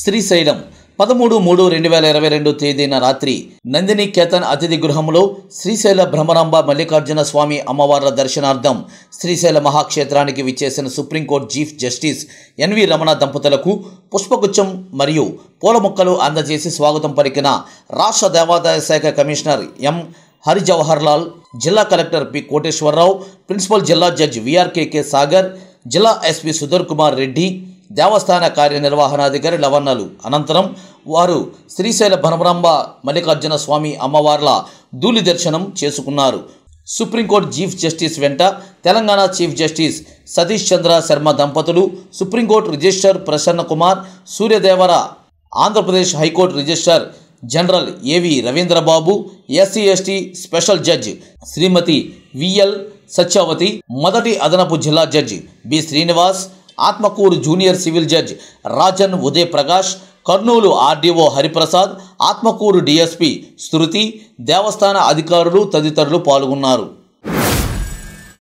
శ్రీశైలం పదమూడు మూడు రెండు వేల ఇరవై రెండు తేదీన రాత్రి నందిని కేతన్ అతిథి గృహంలో శ్రీశైల భ్రమరాంబ మల్లికార్జున స్వామి అమ్మవార్ల దర్శనార్థం శ్రీశైల మహాక్షేత్రానికి విచ్చేసిన supreme court chief justice N V Ramana దంపతులకు పుష్పగుచ్చం మరియు పూల మొక్కలు అందజేసి స్వాగతం పలికిన రాష్ట్ర దేవాదాయ శాఖ కమిషనర్ ఎం లాల్ జిల్లా కలెక్టర్ పి కోటేశ్వరరావు ప్రిన్సిపల్ జిల్లా జడ్జి విఆర్కేకే సాగర్ జిల్లా ఎస్పీ సుధర్ కుమార్ రెడ్డి దేవస్థాన కార్యనిర్వహణాధికారి లవన్నలు అనంతరం వారు శ్రీశైల భనబ్రహ్మ మల్లికార్జున స్వామి అమ్మవార్ల ధూళి దర్శనం చేసుకున్నారు సుప్రీంకోర్టు చీఫ్ జస్టిస్ వెంట తెలంగాణ చీఫ్ జస్టిస్ సతీష్ చంద్ర శర్మ దంపతులు supreme court register Prasanna Kumar Suryadevara Andhra Pradesh high court register general AV Ravindra Babu SC ST special judge Shrimati VL Satyavathi మొదటి అదనపు జిల్లా judge B Srinivas Atmakur junior civil judge Rajan Uday Prakash Kurnool RDO Hariprasad Atmakur DSP Shruti దేవస్థాన అధికారులు తదితరులు పాల్గొన్నారు